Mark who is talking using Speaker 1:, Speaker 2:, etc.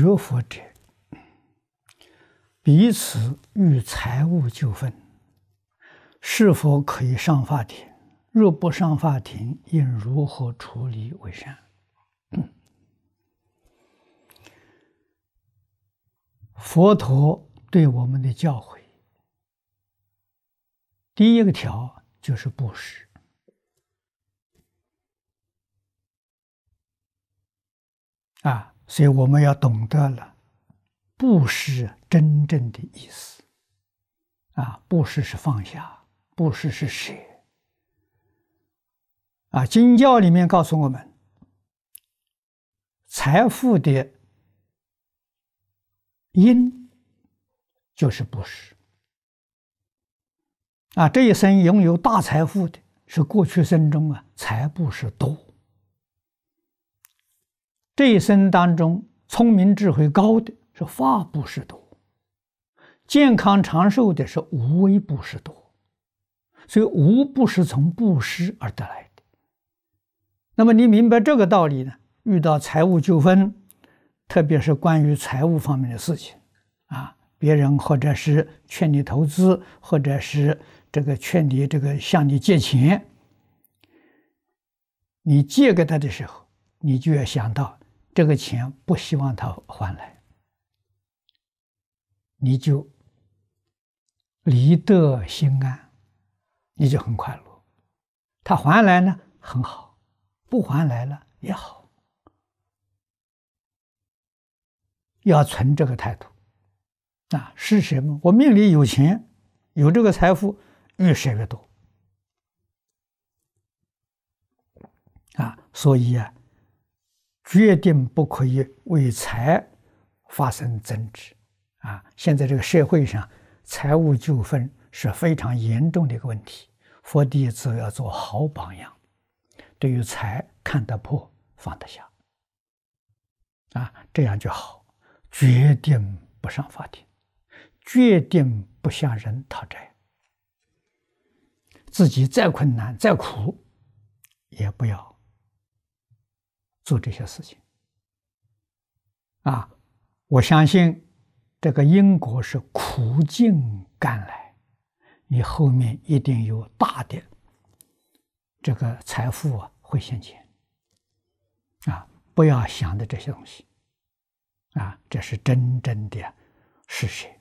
Speaker 1: 学佛者，彼此遇财务纠纷，是否可以上法庭？若不上法庭，应如何处理为善？佛陀对我们的教诲，第一个条就是布施啊。所以我们要懂得了，布施真正的意思，啊，布施是放下，布施是舍，啊，经教里面告诉我们，财富的因就是布施，啊，这一生拥有大财富的是过去生中啊财布施多。这一生当中，聪明智慧高的是法布施多；健康长寿的是无为布施多。所以无不是从布施而得来的。那么你明白这个道理呢？遇到财务纠纷，特别是关于财务方面的事情啊，别人或者是劝你投资，或者是这个劝你这个向你借钱，你借给他的时候，你就要想到。这个钱不希望他还来，你就离得心安，你就很快乐。他还来呢，很好；不还来了也好。要存这个态度，啊，是什么？我命里有钱，有这个财富，越舍越多。啊，所以啊。决定不可以为财发生争执，啊！现在这个社会上，财务纠纷是非常严重的一个问题。佛弟子要做好榜样，对于财看得破，放得下，啊，这样就好。决定不上法庭，决定不向人讨债，自己再困难再苦，也不要。做这些事情，啊，我相信这个英国是苦尽甘来，你后面一定有大的这个财富啊会现钱，啊，不要想的这些东西，啊，这是真正的实谁？